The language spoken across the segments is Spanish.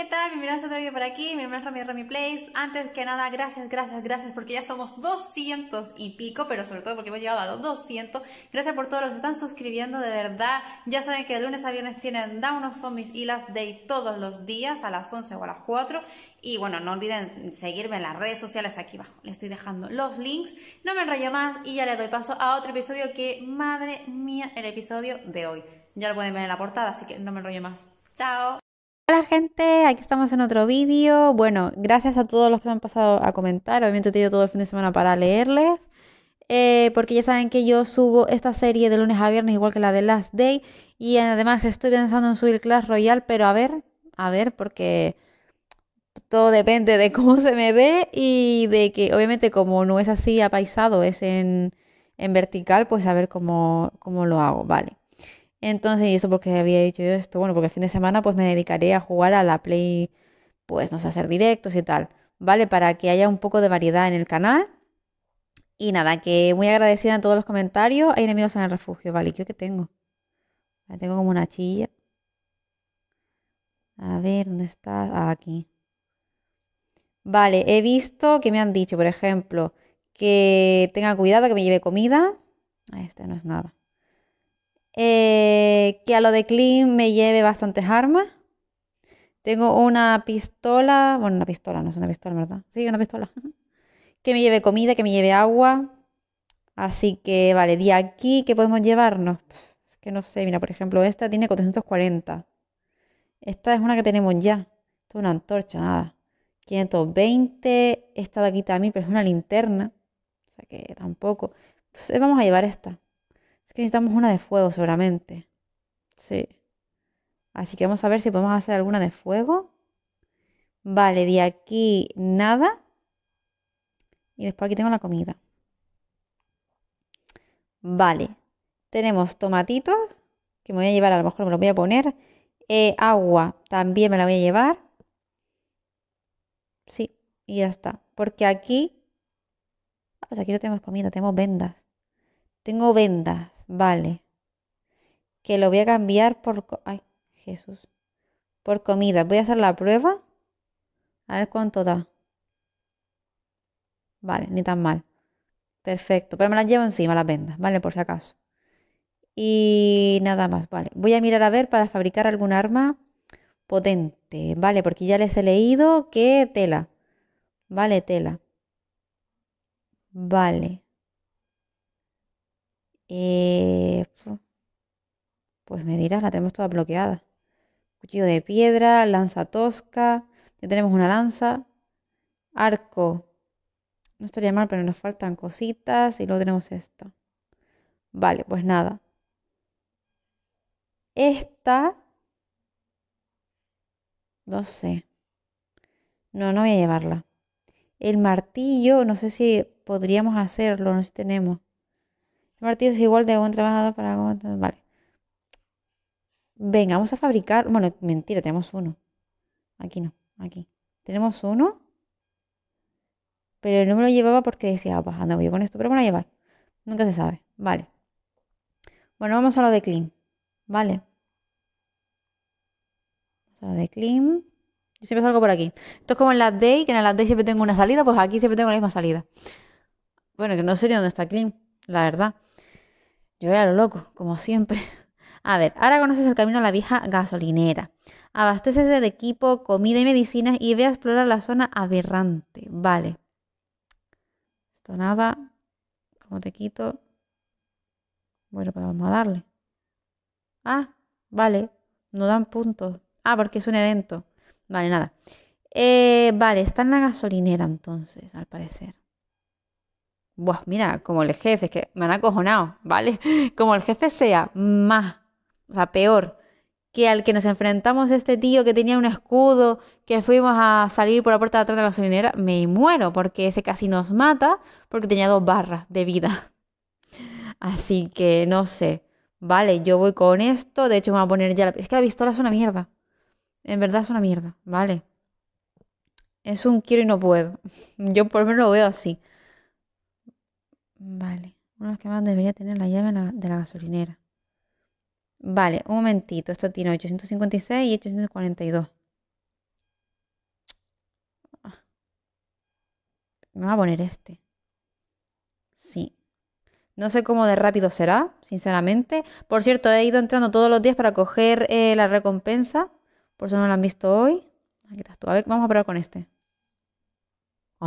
¿qué tal? Bienvenidos a otro video por aquí, mi nombre es Romy mi Place. Antes que nada, gracias, gracias, gracias porque ya somos 200 y pico, pero sobre todo porque hemos llegado a los 200. Gracias por todos los que están suscribiendo, de verdad. Ya saben que de lunes a viernes tienen Down of Zombies y las Day todos los días a las 11 o a las 4. Y bueno, no olviden seguirme en las redes sociales aquí abajo. Les estoy dejando los links. No me enrollo más y ya les doy paso a otro episodio que, madre mía, el episodio de hoy. Ya lo pueden ver en la portada, así que no me enrollo más. Chao. Hola gente, aquí estamos en otro vídeo. Bueno, gracias a todos los que me han pasado a comentar. Obviamente he tenido todo el fin de semana para leerles. Eh, porque ya saben que yo subo esta serie de lunes a viernes igual que la de Last Day. Y además estoy pensando en subir Clash Royale, pero a ver, a ver, porque todo depende de cómo se me ve y de que obviamente como no es así apaisado, es en, en vertical, pues a ver cómo, cómo lo hago, vale. Entonces, y eso porque había dicho yo esto, bueno, porque el fin de semana pues me dedicaré a jugar a la Play, pues no sé, hacer directos y tal, ¿vale? Para que haya un poco de variedad en el canal. Y nada, que muy agradecida en todos los comentarios. Hay enemigos en el refugio, ¿vale? ¿Yo qué tengo? Ah, tengo como una chilla. A ver, ¿dónde está? Ah, aquí. Vale, he visto que me han dicho, por ejemplo, que tenga cuidado, que me lleve comida. Ah, este no es nada. Eh, que a lo de Clean me lleve bastantes armas. Tengo una pistola, bueno, una pistola, no es una pistola, ¿verdad? Sí, una pistola. que me lleve comida, que me lleve agua. Así que, vale, de aquí, ¿qué podemos llevarnos? Es que no sé, mira, por ejemplo, esta tiene 440. Esta es una que tenemos ya. Esto es una antorcha, nada. 520, esta de aquí también, pero es una linterna. O sea que tampoco. Entonces vamos a llevar esta. Es que necesitamos una de fuego seguramente. Sí. Así que vamos a ver si podemos hacer alguna de fuego. Vale, de aquí nada. Y después aquí tengo la comida. Vale. Tenemos tomatitos, que me voy a llevar, a lo mejor me los voy a poner. Eh, agua también me la voy a llevar. Sí, y ya está. Porque aquí... Ah, pues aquí no tenemos comida, tenemos vendas. Tengo vendas. Vale. Que lo voy a cambiar por... Ay, Jesús. Por comida. Voy a hacer la prueba. A ver cuánto da. Vale, ni tan mal. Perfecto. Pero me la llevo encima la venda, ¿vale? Por si acaso. Y nada más, vale. Voy a mirar a ver para fabricar algún arma potente, ¿vale? Porque ya les he leído que tela. Vale, tela. Vale. Eh, pues me dirás, la tenemos toda bloqueada. Cuchillo de piedra, lanza tosca. Ya tenemos una lanza. Arco. No estaría mal, pero nos faltan cositas. Y luego tenemos esta. Vale, pues nada. Esta. No sé. No, no voy a llevarla. El martillo, no sé si podríamos hacerlo, no sé si tenemos. Martillo es igual de buen trabajador para... Vale. Venga, vamos a fabricar... Bueno, mentira, tenemos uno. Aquí no, aquí. Tenemos uno. Pero no me lo llevaba porque decía, ah, pues anda, voy con esto, pero me lo a llevar. Nunca se sabe. Vale. Bueno, vamos a lo de clean. Vale. Vamos a lo de clean. Yo siempre salgo por aquí. Esto es como en la day, que en la day siempre tengo una salida, pues aquí siempre tengo la misma salida. Bueno, que no sé ni dónde está clean, la verdad. Yo a lo loco, como siempre. A ver, ahora conoces el camino a la vieja gasolinera. Abastécese de equipo, comida y medicinas y ve a explorar la zona aberrante. Vale. Esto nada. ¿Cómo te quito? Bueno, pues vamos a darle. Ah, vale. No dan puntos. Ah, porque es un evento. Vale, nada. Eh, vale, está en la gasolinera entonces, al parecer. Buah, mira, como el jefe, es que me han acojonado, ¿vale? Como el jefe sea más, o sea, peor que al que nos enfrentamos este tío que tenía un escudo, que fuimos a salir por la puerta de atrás de la gasolinera, me muero porque ese casi nos mata porque tenía dos barras de vida. Así que no sé, vale, yo voy con esto, de hecho me voy a poner ya la... Es que la pistola es una mierda, en verdad es una mierda, ¿vale? Es un quiero y no puedo, yo por lo menos lo veo así. Vale, uno de los que más debería tener la llave de la gasolinera. Vale, un momentito, esto tiene 856 y 842. Ah. Me va a poner este. Sí. No sé cómo de rápido será, sinceramente. Por cierto, he ido entrando todos los días para coger eh, la recompensa. Por eso no la han visto hoy. Aquí ah, estás tú. A ver, vamos a probar con este.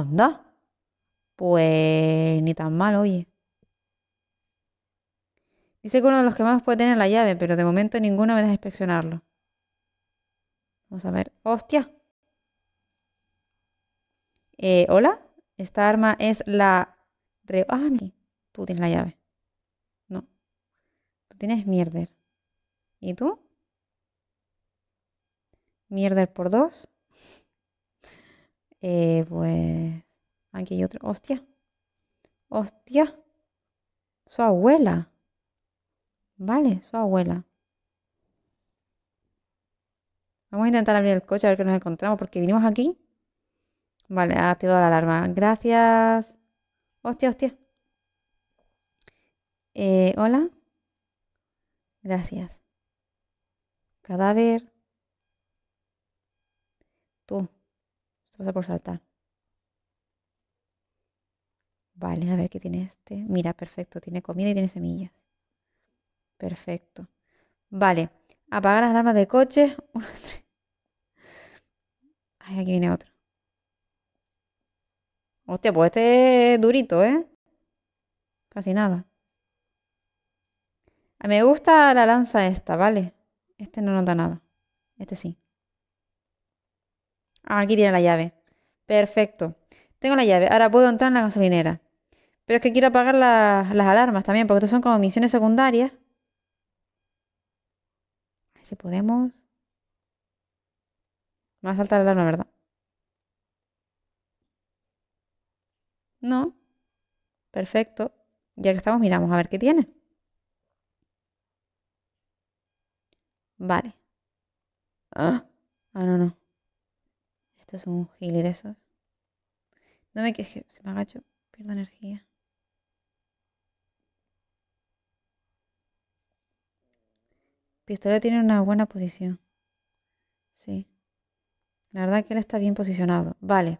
¿Onda? Pues ni tan mal, oye. Dice que uno de los que más puede tener la llave, pero de momento ninguno me deja inspeccionarlo. Vamos a ver. ¡Hostia! Eh, ¿Hola? Esta arma es la... ¡Ah, mi! Tú tienes la llave. No. Tú tienes mierder. ¿Y tú? Mierder por dos. Eh, pues... Aquí hay otro. Hostia. Hostia. Su abuela. Vale, su abuela. Vamos a intentar abrir el coche a ver qué nos encontramos, porque vinimos aquí. Vale, ha activado la alarma. Gracias. Hostia, hostia. Eh, hola. Gracias. Cadáver. Tú. Esto pasa por saltar. Vale, a ver qué tiene este. Mira, perfecto, tiene comida y tiene semillas. Perfecto. Vale, apagar las alarmas de coche. Ay, aquí viene otro. Hostia, pues este es durito, ¿eh? Casi nada. Ah, me gusta la lanza esta, ¿vale? Este no nota nada. Este sí. Ah, aquí tiene la llave. Perfecto. Tengo la llave. Ahora puedo entrar en la gasolinera. Pero es que quiero apagar las alarmas también, porque estas son como misiones secundarias. A ver si podemos. Me va a saltar la alarma, ¿verdad? No. Perfecto. Ya que estamos, miramos a ver qué tiene. Vale. Ah, ah no, no. Esto es un gil de esos. No me queje, se me agacho, pierdo energía. esto ya tiene una buena posición. Sí. La verdad que él está bien posicionado. Vale.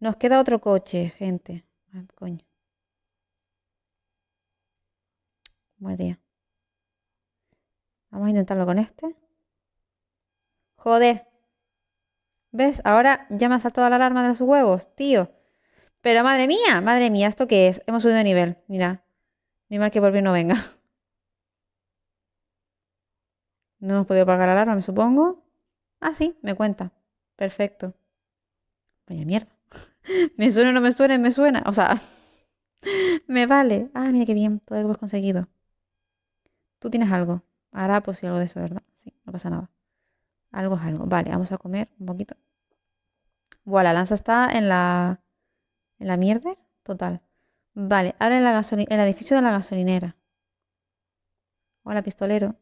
Nos queda otro coche, gente. Ah, coño. Buen día. Vamos a intentarlo con este. Joder. ¿Ves? Ahora ya me ha saltado la alarma de los huevos, tío. Pero madre mía, madre mía, ¿esto qué es? Hemos subido de nivel. Mira. Ni mal que por bien no venga. No hemos podido pagar la arma, me supongo. Ah, sí, me cuenta. Perfecto. Vaya mierda. me suena o no me suena, me suena. O sea, me vale. Ah, mira qué bien, todo lo que has conseguido. Tú tienes algo. Harapos pues y algo de eso, ¿verdad? Sí, no pasa nada. Algo es algo. Vale, vamos a comer un poquito. Buah, la lanza está en la. en la mierda. Total. Vale, ahora en, la el edificio de la gasolinera. Hola, pistolero.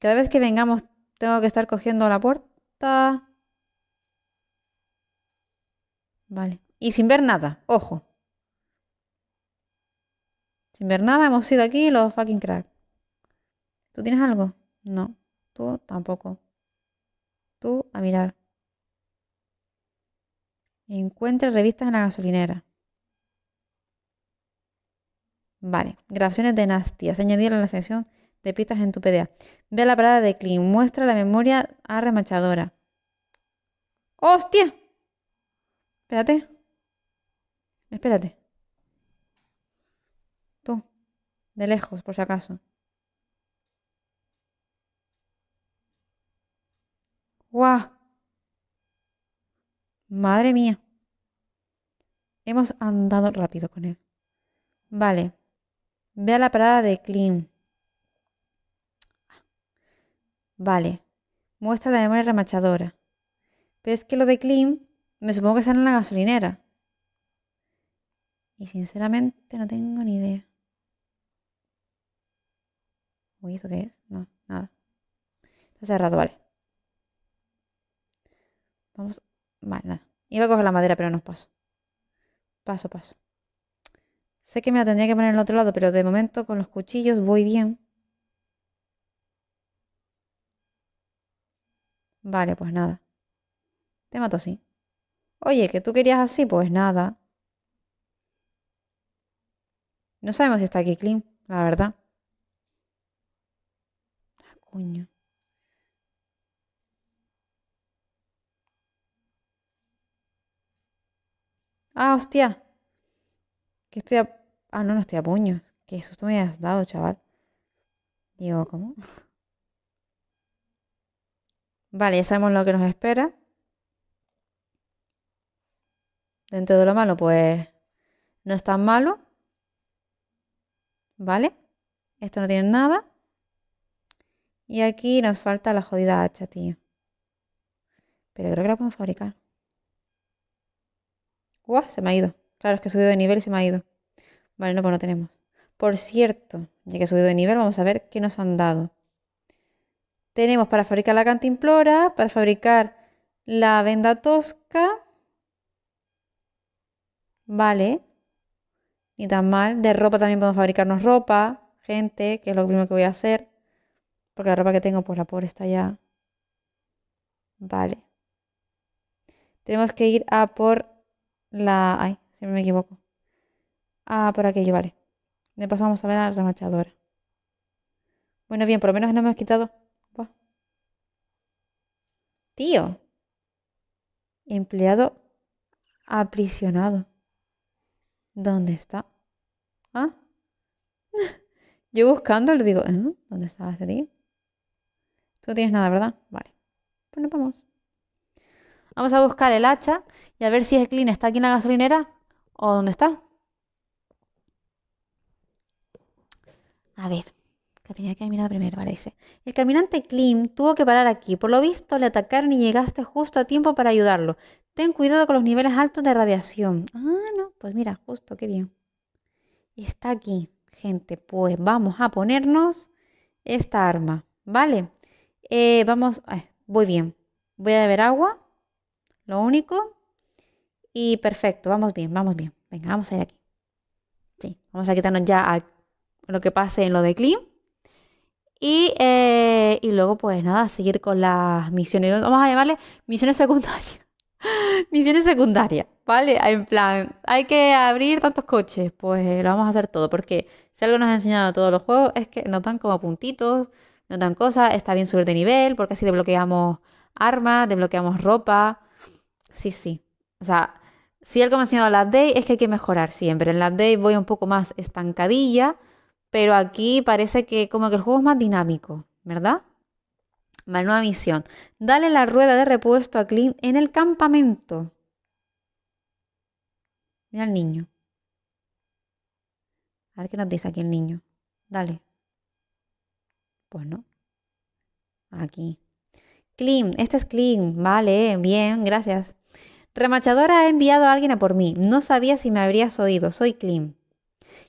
Cada vez que vengamos tengo que estar cogiendo la puerta. Vale. Y sin ver nada, ojo. Sin ver nada, hemos sido aquí los fucking crack. ¿Tú tienes algo? No. Tú tampoco. Tú a mirar. Encuentra revistas en la gasolinera. Vale. Grabaciones de Nastia. Se en a la sección te pistas en tu PDA. Ve a la parada de clean Muestra la memoria arremachadora. ¡Hostia! Espérate. Espérate. Tú. De lejos, por si acaso. ¡Guau! Madre mía. Hemos andado rápido con él. Vale. Ve a la parada de Clean. Vale. Muestra la memoria remachadora. Pero es que lo de Klim, me supongo que sale en la gasolinera. Y sinceramente no tengo ni idea. Uy, ¿eso qué es? No, nada. Está cerrado, vale. Vamos. Vale, nada. Iba a coger la madera, pero no paso. Paso, paso. Sé que me la tendría que poner en el otro lado, pero de momento con los cuchillos voy bien. Vale, pues nada. Te mato así. Oye, que tú querías así, pues nada. No sabemos si está aquí Clint, la verdad. Ah, Ah, hostia. Que estoy a... Ah, no, no estoy a puños. Qué susto me has dado, chaval. Digo, ¿cómo? Vale, ya sabemos lo que nos espera. Dentro de lo malo, pues no es tan malo. ¿Vale? Esto no tiene nada. Y aquí nos falta la jodida hacha, tío. Pero creo que la podemos fabricar. ¡Guau! Se me ha ido. Claro, es que he subido de nivel y se me ha ido. Vale, no, pues no tenemos. Por cierto, ya que he subido de nivel, vamos a ver qué nos han dado tenemos para fabricar la cantimplora, para fabricar la venda tosca. Vale. Ni tan mal. De ropa también podemos fabricarnos ropa. Gente, que es lo primero que voy a hacer. Porque la ropa que tengo, pues la pobre está ya. Vale. Tenemos que ir a por la... Ay, siempre me equivoco. A por aquello, vale. Le pasamos a ver a la remachadora. Bueno, bien, por lo menos no me hemos quitado Tío. Empleado aprisionado. ¿Dónde está? ¿Ah? Yo buscando le digo, ¿eh? ¿dónde estaba ese tío? Tú tienes nada, ¿verdad? Vale. Pues nos vamos. Vamos a buscar el hacha y a ver si es clean. ¿Está aquí en la gasolinera? ¿O dónde está? A ver que mirar primero, parece. El caminante Klim tuvo que parar aquí. Por lo visto, le atacaron y llegaste justo a tiempo para ayudarlo. Ten cuidado con los niveles altos de radiación. Ah, no, pues mira, justo, qué bien. Está aquí, gente. Pues vamos a ponernos esta arma, ¿vale? Eh, vamos, voy bien. Voy a beber agua, lo único. Y perfecto, vamos bien, vamos bien. Venga, vamos a ir aquí. Sí, vamos a quitarnos ya a lo que pase en lo de Klim. Y, eh, y luego, pues nada, seguir con las misiones, vamos a llamarle misiones secundarias. misiones secundarias, ¿vale? En plan, hay que abrir tantos coches, pues eh, lo vamos a hacer todo, porque si algo nos ha enseñado todos los juegos es que notan como puntitos, Notan cosas, está bien subir de nivel, porque así desbloqueamos armas, desbloqueamos ropa. Sí, sí. O sea, si algo me ha enseñado las Day es que hay que mejorar siempre. En las Day voy un poco más estancadilla pero aquí parece que como que el juego es más dinámico, ¿verdad? Manuela nueva misión. Dale la rueda de repuesto a Clint en el campamento. Mira al niño. A ver qué nos dice aquí el niño. Dale. Pues no. Aquí. Clean, este es Clean. Vale, bien, gracias. Remachadora ha enviado a alguien a por mí. No sabía si me habrías oído. Soy Clint.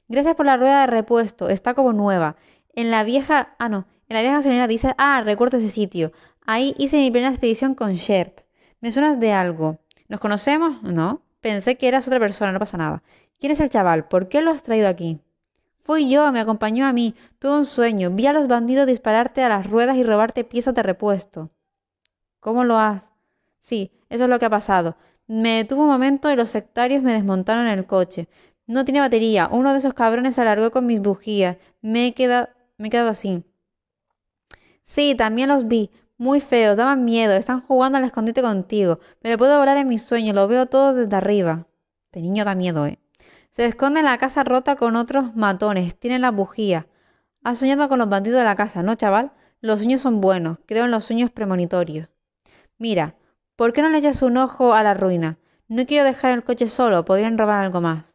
Gracias por la rueda de repuesto, está como nueva. En la vieja, ah no, en la vieja gasolinera dice, ah, recuerdo ese sitio. Ahí hice mi primera expedición con Sherp. ¿Me suenas de algo? ¿Nos conocemos? No. Pensé que eras otra persona, no pasa nada. ¿Quién es el chaval? ¿Por qué lo has traído aquí? Fui yo, me acompañó a mí. Tuve un sueño. Vi a los bandidos dispararte a las ruedas y robarte piezas de repuesto. ¿Cómo lo has? Sí, eso es lo que ha pasado. Me detuvo un momento y los sectarios me desmontaron el coche. No tiene batería. Uno de esos cabrones se alargó con mis bujías. Me he quedado, me así. Sí, también los vi. Muy feos, daban miedo. Están jugando al escondite contigo. Me lo puedo volar en mis sueños. Lo veo todo desde arriba. Este niño da miedo, ¿eh? Se esconde en la casa rota con otros matones. Tienen las bujías. Ha soñado con los bandidos de la casa, ¿no, chaval? Los sueños son buenos. Creo en los sueños premonitorios. Mira, ¿por qué no le echas un ojo a la ruina? No quiero dejar el coche solo. Podrían robar algo más.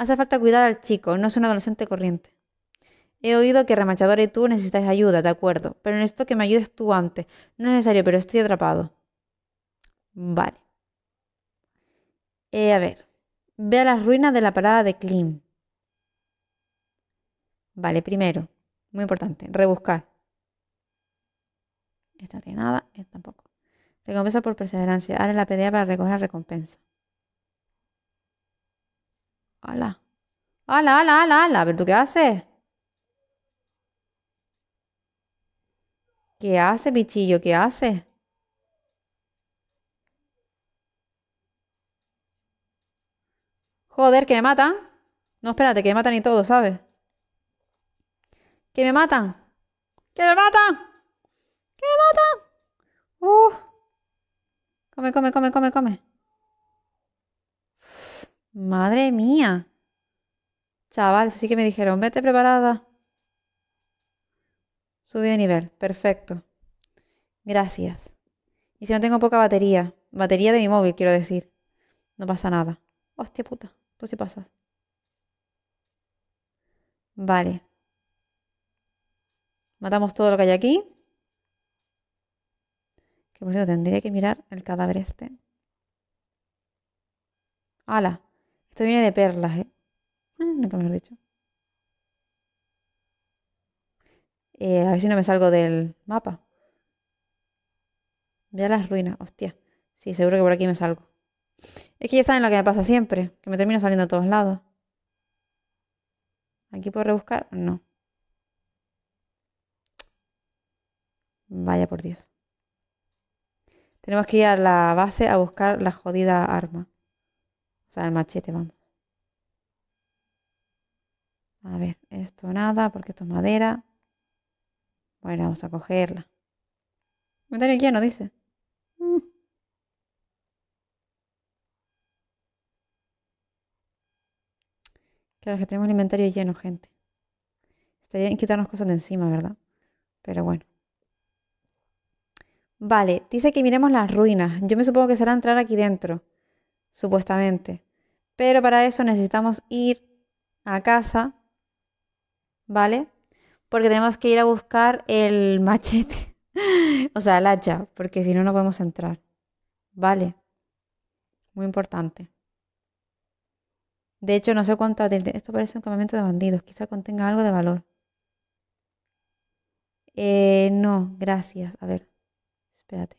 Hace falta cuidar al chico, no es un adolescente corriente. He oído que Remachadora y tú necesitáis ayuda, de acuerdo, pero necesito que me ayudes tú antes. No es necesario, pero estoy atrapado. Vale. Eh, a ver. Ve a las ruinas de la parada de Klim. Vale, primero. Muy importante. Rebuscar. Esta tiene nada, esta tampoco. Recompensa por perseverancia. Ahora la pelea para recoger la recompensa. ¡Hala! ¡Hala, hala, hala, hala! hala A ver tú qué haces? ¿Qué hace, bichillo? ¿Qué hace? Joder, que me matan. No, espérate, que me matan y todo, ¿sabes? Que me matan. Que me matan. Que me matan. Uh. Come, come, come, come, come. Madre mía. Chaval, sí que me dijeron, vete preparada. Subí de nivel, perfecto. Gracias. Y si no tengo poca batería, batería de mi móvil, quiero decir. No pasa nada. Hostia puta, tú sí pasas. Vale. Matamos todo lo que hay aquí. Que por cierto, tendría que mirar el cadáver este. ¡Hala! viene de perlas, ¿eh? ah, eh, a ver si no me salgo del mapa. Ya las ruinas, hostia. Sí, seguro que por aquí me salgo. Es que ya saben lo que me pasa siempre, que me termino saliendo a todos lados. ¿Aquí puedo rebuscar? No. Vaya por Dios. Tenemos que ir a la base a buscar la jodida arma. O sea, el machete, vamos. A ver, esto nada, porque esto es madera. Bueno, vamos a cogerla. Inventario lleno, dice. Mm. Claro, que tenemos el inventario lleno, gente. Estaría bien quitarnos cosas de encima, ¿verdad? Pero bueno. Vale, dice que miremos las ruinas. Yo me supongo que será entrar aquí dentro supuestamente. Pero para eso necesitamos ir a casa, ¿vale? Porque tenemos que ir a buscar el machete, o sea, el hacha, porque si no, no podemos entrar, ¿vale? Muy importante. De hecho, no sé cuánto... Esto parece un campamento de bandidos. Quizá contenga algo de valor. Eh, no, gracias. A ver, espérate.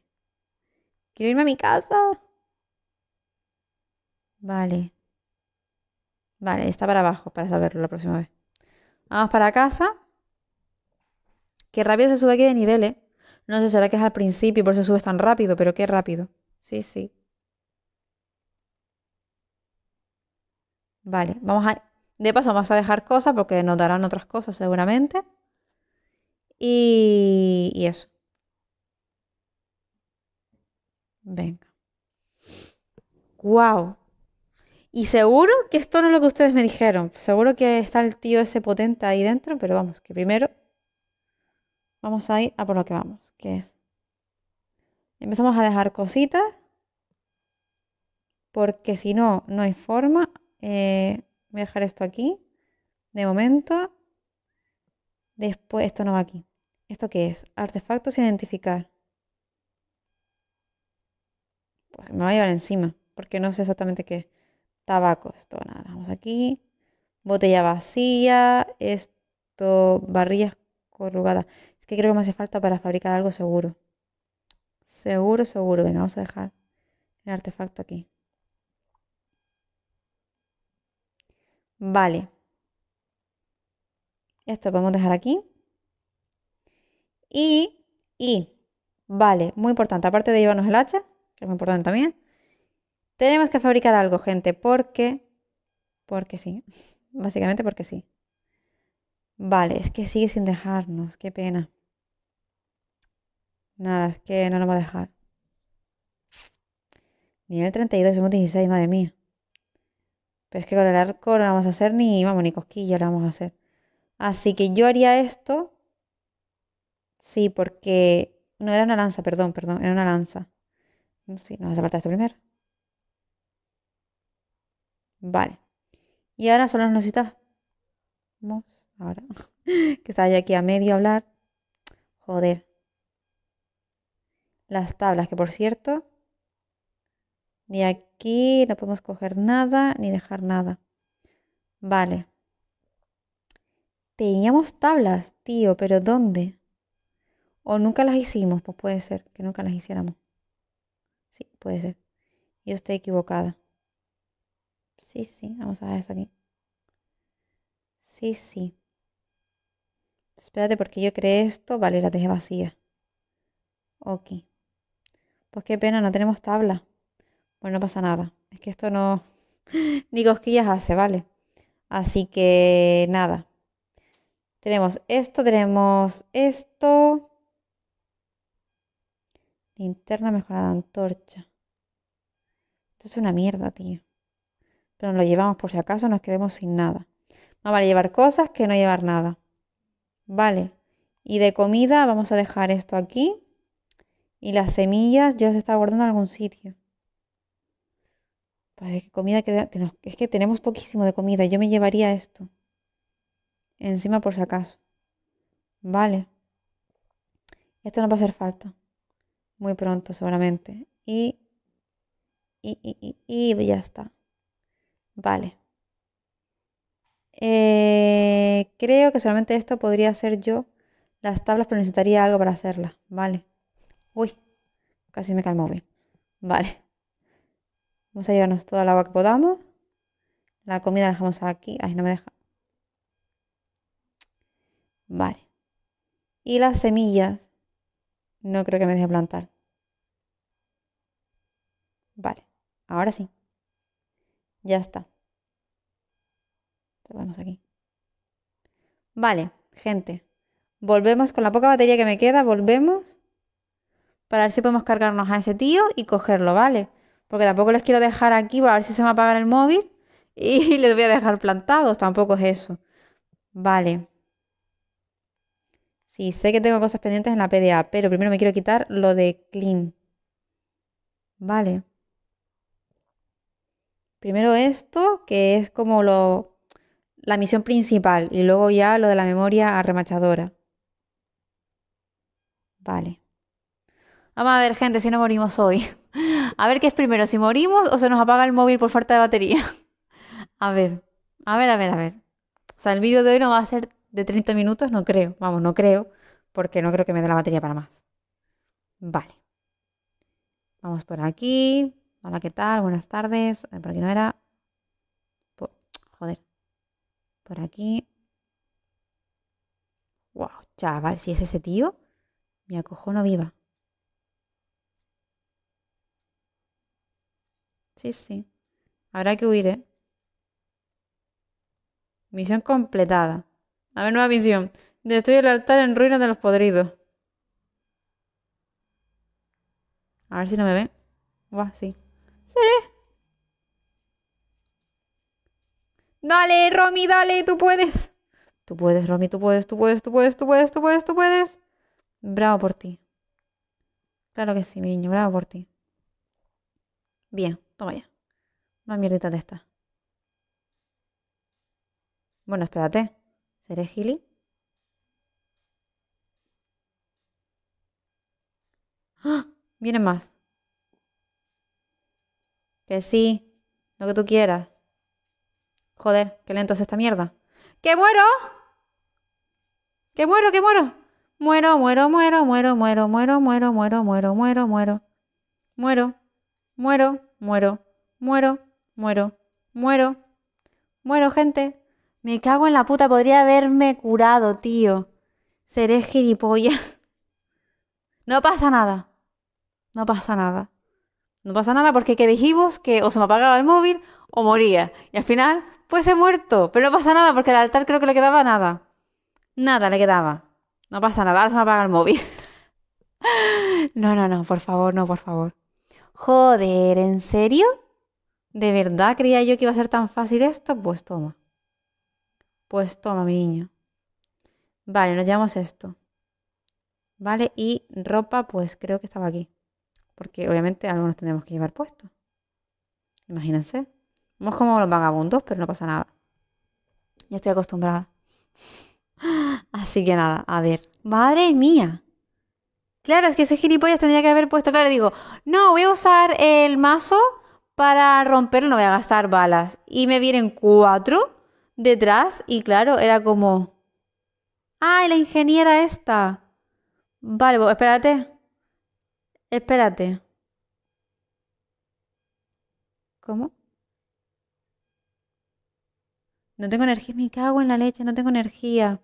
Quiero irme a mi casa. Vale. Vale, está para abajo para saberlo la próxima vez. Vamos para casa. Qué rápido se sube aquí de nivel, ¿eh? No sé, será que es al principio y por eso subes tan rápido, pero qué rápido. Sí, sí. Vale, vamos a... De paso vamos a dejar cosas porque nos darán otras cosas seguramente. Y, y eso. Venga. ¡Guau! Y seguro que esto no es lo que ustedes me dijeron. Seguro que está el tío ese potente ahí dentro, pero vamos, que primero vamos a ir a por lo que vamos, que es. Empezamos a dejar cositas, porque si no, no hay forma. Eh, voy a dejar esto aquí, de momento. Después, esto no va aquí. ¿Esto qué es? Artefactos sin identificar. Pues me va a llevar encima, porque no sé exactamente qué es tabaco, esto nada, vamos aquí, botella vacía, esto, barrillas corrugadas. Es que creo que me hace falta para fabricar algo seguro. Seguro, seguro. Venga, vamos a dejar el artefacto aquí. Vale. Esto podemos dejar aquí. Y, y, vale, muy importante, aparte de llevarnos el hacha, que es muy importante también, tenemos que fabricar algo, gente, porque... Porque sí. Básicamente porque sí. Vale, es que sigue sin dejarnos. Qué pena. Nada, es que no lo va a dejar. Nivel 32, somos 16, madre mía. Pero es que con el arco no vamos a hacer ni, vamos, ni cosquilla la vamos a hacer. Así que yo haría esto. Sí, porque... No, era una lanza, perdón, perdón, era una lanza. Sí, nos hace falta esto primero. Vale. Y ahora solo necesitamos. Ahora. que estaba aquí a medio hablar. Joder. Las tablas, que por cierto. Ni aquí no podemos coger nada ni dejar nada. Vale. Teníamos tablas, tío, pero ¿dónde? O nunca las hicimos, pues puede ser que nunca las hiciéramos. Sí, puede ser. Yo estoy equivocada. Sí, sí, vamos a ver eso aquí. Sí, sí. Espérate, porque yo creé esto. Vale, la dejé vacía. Ok. Pues qué pena, no tenemos tabla. Bueno, no pasa nada. Es que esto no... Ni cosquillas hace, ¿vale? Así que nada. Tenemos esto, tenemos esto. Linterna mejorada, antorcha. Esto es una mierda, tío pero nos lo llevamos por si acaso nos quedemos sin nada. No vale llevar cosas que no llevar nada. Vale, y de comida vamos a dejar esto aquí. Y las semillas ya se está guardando en algún sitio. Pues es que comida que es que tenemos poquísimo de comida. Yo me llevaría esto. Encima por si acaso. Vale. Esto no va a hacer falta. Muy pronto seguramente. y, y, y, y ya está. Vale. Eh, creo que solamente esto podría hacer yo las tablas, pero necesitaría algo para hacerlas. Vale. Uy, casi me calmó bien. Vale. Vamos a llevarnos toda el agua que podamos. La comida la dejamos aquí. Ay, no me deja. Vale. Y las semillas. No creo que me deje plantar. Vale. Ahora sí. Ya está. Vamos aquí. Vale, gente. Volvemos con la poca batería que me queda, volvemos. Para ver si podemos cargarnos a ese tío y cogerlo, ¿vale? Porque tampoco les quiero dejar aquí para ver si se me apaga el móvil y les voy a dejar plantados, tampoco es eso. Vale. Sí, sé que tengo cosas pendientes en la PDA, pero primero me quiero quitar lo de clean. Vale. Primero esto, que es como lo, la misión principal, y luego ya lo de la memoria arremachadora. Vale. Vamos a ver, gente, si no morimos hoy. A ver qué es primero, si morimos o se nos apaga el móvil por falta de batería. A ver, a ver, a ver, a ver. O sea, el vídeo de hoy no va a ser de 30 minutos, no creo. Vamos, no creo, porque no creo que me dé la batería para más. Vale. Vamos por aquí. Hola, ¿qué tal? Buenas tardes. Eh, por aquí no era. joder. Por aquí. Wow, chaval, si es ese tío, me no viva. Sí, sí. Habrá que huir, ¿eh? Misión completada. A ver, nueva misión. Destruye el altar en ruinas de los podridos. A ver si no me ven. Buah, sí. Sí. Dale, Romy, dale, tú puedes. Tú puedes, Romy, tú puedes, tú puedes, tú puedes, tú puedes, tú puedes, tú puedes. Bravo por ti. Claro que sí, mi niño, bravo por ti. Bien, toma ya. Más mierdita de esta. Bueno, espérate. ¿Seré Gilly ¡Ah! Vienen más que sí, lo que tú quieras. Joder, qué lento es esta mierda. ¡Que muero! ¡Que muero, que muero! Muero, muero, muero, muero, muero, muero, muero, muero, muero, muero, muero. Muero, muero, muero, muero, muero, muero. Muero, gente. Me cago en la puta, podría haberme curado, tío. Seré gilipollas. No pasa nada. No pasa nada. No pasa nada porque que dijimos que o se me apagaba el móvil o moría. Y al final, pues he muerto. Pero no pasa nada porque al altar creo que le quedaba nada. Nada le quedaba. No pasa nada, se me apaga el móvil. no, no, no, por favor, no, por favor. Joder, ¿en serio? ¿De verdad creía yo que iba a ser tan fácil esto? Pues toma. Pues toma, mi niño. Vale, nos llevamos esto. Vale, y ropa, pues creo que estaba aquí porque obviamente algunos tenemos que llevar puesto. Imagínense. Somos como los vagabundos, pero no pasa nada. Ya estoy acostumbrada. Así que nada, a ver. Madre mía. Claro, es que ese gilipollas tendría que haber puesto, claro, digo, no, voy a usar el mazo para romperlo, no voy a gastar balas. Y me vienen cuatro detrás y claro, era como... ¡Ay, la ingeniera esta! Vale, espérate. Espérate. ¿Cómo? No tengo energía. Me cago en la leche, no tengo energía.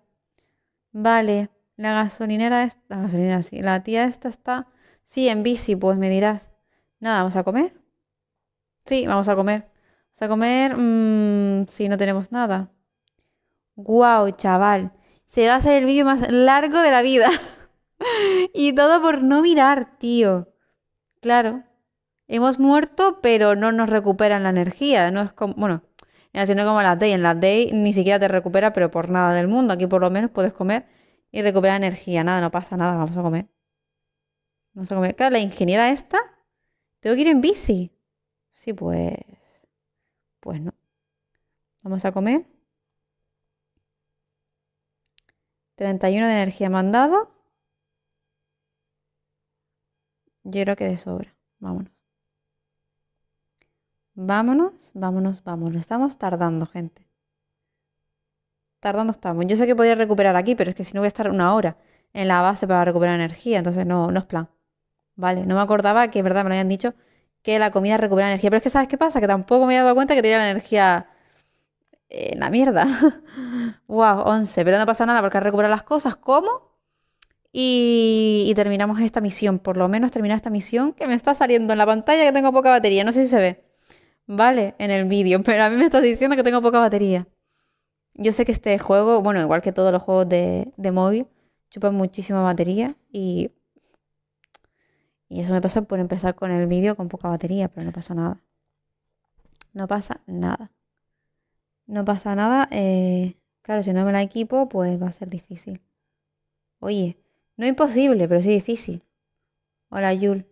Vale, la gasolinera esta. La gasolinera, sí. La tía esta está. Sí, en bici, pues me dirás. Nada, ¿vamos a comer? Sí, vamos a comer. Vamos a comer mmm, si sí, no tenemos nada. ¡Guau, wow, chaval! Se va a hacer el vídeo más largo de la vida. y todo por no mirar, tío. Claro, hemos muerto, pero no nos recuperan la energía. No es como, bueno, no como las Day. En la Day ni siquiera te recupera, pero por nada del mundo. Aquí por lo menos puedes comer y recuperar energía. Nada, no pasa nada, vamos a comer. Vamos a comer. Claro, la ingeniera esta, tengo que ir en bici. Sí, pues. Pues no. Vamos a comer. 31 de energía mandado. Yo creo que de sobra. Vámonos. Vámonos, vámonos, vámonos. Estamos tardando, gente. Tardando estamos. Yo sé que podría recuperar aquí, pero es que si no voy a estar una hora en la base para recuperar energía, entonces no, no es plan. Vale, no me acordaba que, verdad, me lo habían dicho que la comida recupera energía. Pero es que, ¿sabes qué pasa? Que tampoco me había dado cuenta que tenía la energía en la mierda. wow, 11. Pero no pasa nada porque ha las cosas. ¿Cómo? y, terminamos esta misión, por lo menos terminar esta misión que me está saliendo en la pantalla que tengo poca batería, no sé si se ve, ¿vale? En el vídeo, pero a mí me está diciendo que tengo poca batería. Yo sé que este juego, bueno, igual que todos los juegos de, móvil, chupan muchísima batería y... Y eso me pasa por empezar con el vídeo con poca batería, pero no pasa nada. No pasa nada. No pasa nada. Eh, claro, si no me la equipo, pues va a ser difícil. Oye, no imposible, pero sí difícil. Hola, Yul.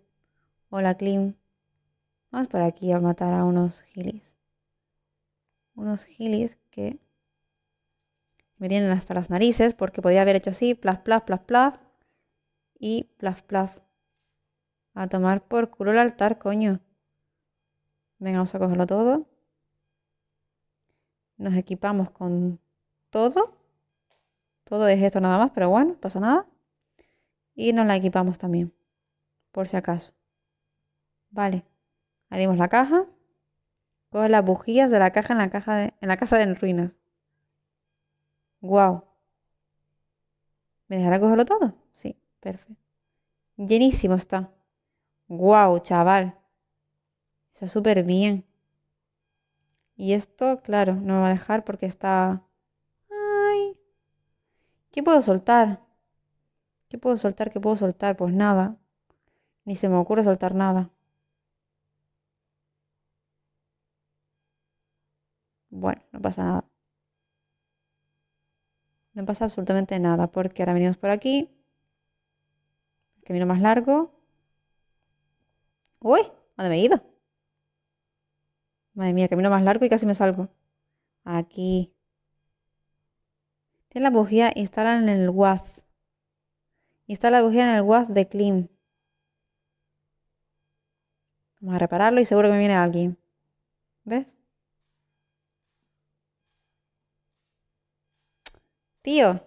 Hola, Klim. Vamos por aquí a matar a unos gilis. Unos gilis que me tienen hasta las narices porque podría haber hecho así, plaf, plaf, plaf, plaf. Y plaf, plaf. A tomar por culo el altar, coño. Venga, vamos a cogerlo todo. Nos equipamos con todo. Todo es esto nada más, pero bueno, pasa nada y nos la equipamos también, por si acaso. Vale, abrimos la caja, coge las bujías de la caja en la, caja de, en la casa de ruinas. ¡Guau! ¿Me dejará cogerlo todo? Sí, perfecto. Llenísimo está. ¡Guau, chaval! Está súper bien. Y esto, claro, no me va a dejar porque está... ¡Ay! ¿Qué puedo soltar? ¿Qué puedo soltar? ¿Qué puedo soltar? Pues nada. Ni se me ocurre soltar nada. Bueno, no pasa nada. No pasa absolutamente nada porque ahora venimos por aquí. El camino más largo. Uy, ¿dónde me he ido? Madre mía, camino más largo y casi me salgo. Aquí. Tiene la bujía, instalan en el WAF. Y está la bujía en el WAS de Klim. Vamos a repararlo y seguro que me viene alguien. ¿Ves? Tío.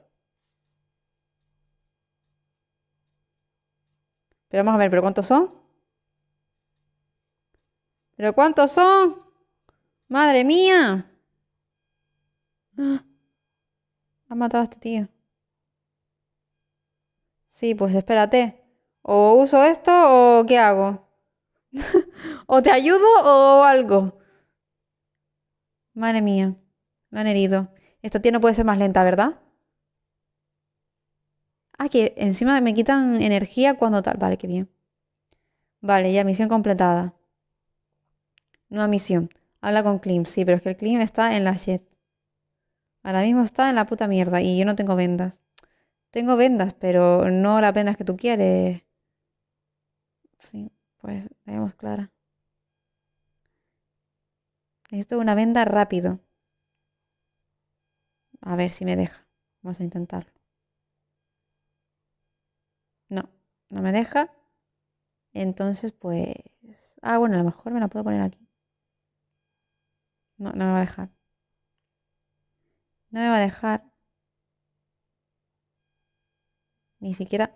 Pero vamos a ver, ¿pero cuántos son? ¿Pero cuántos son? ¡Madre mía! Ha matado a este tío. Sí, pues espérate. O uso esto o ¿qué hago? o te ayudo o algo. Madre mía, me han herido. Esta tía no puede ser más lenta, ¿verdad? Ah, que encima me quitan energía cuando tal. Vale, qué bien. Vale, ya misión completada. No a misión. Habla con Klim. Sí, pero es que el Klim está en la jet. Ahora mismo está en la puta mierda y yo no tengo vendas. Tengo vendas, pero no las vendas que tú quieres. Sí, pues tenemos clara. Necesito una venda rápido. A ver si me deja. Vamos a intentarlo. No, no me deja. Entonces, pues... Ah, bueno, a lo mejor me la puedo poner aquí. No, no me va a dejar. No me va a dejar. Ni siquiera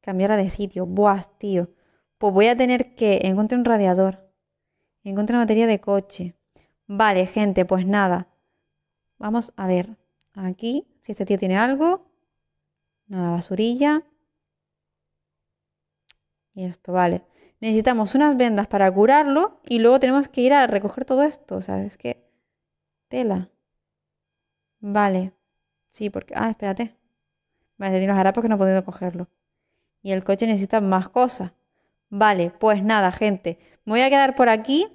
cambiara de sitio. Buah, tío. Pues voy a tener que encontrar un radiador. Encontrar una batería de coche. Vale, gente, pues nada. Vamos a ver. Aquí, si este tío tiene algo. Nada, basurilla. Y esto, vale. Necesitamos unas vendas para curarlo y luego tenemos que ir a recoger todo esto. O sea, es que... Tela. Vale. Sí, porque... Ah, espérate. Me han los harapos que no he podido cogerlo. Y el coche necesita más cosas. Vale, pues nada, gente. Me voy a quedar por aquí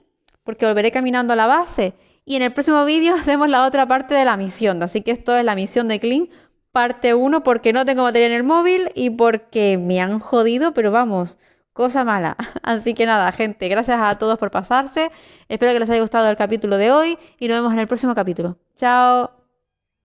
porque volveré caminando a la base. Y en el próximo vídeo hacemos la otra parte de la misión. Así que esto es la misión de Clean, parte 1, porque no tengo batería en el móvil y porque me han jodido, pero vamos, cosa mala. Así que nada, gente, gracias a todos por pasarse. Espero que les haya gustado el capítulo de hoy y nos vemos en el próximo capítulo. Chao.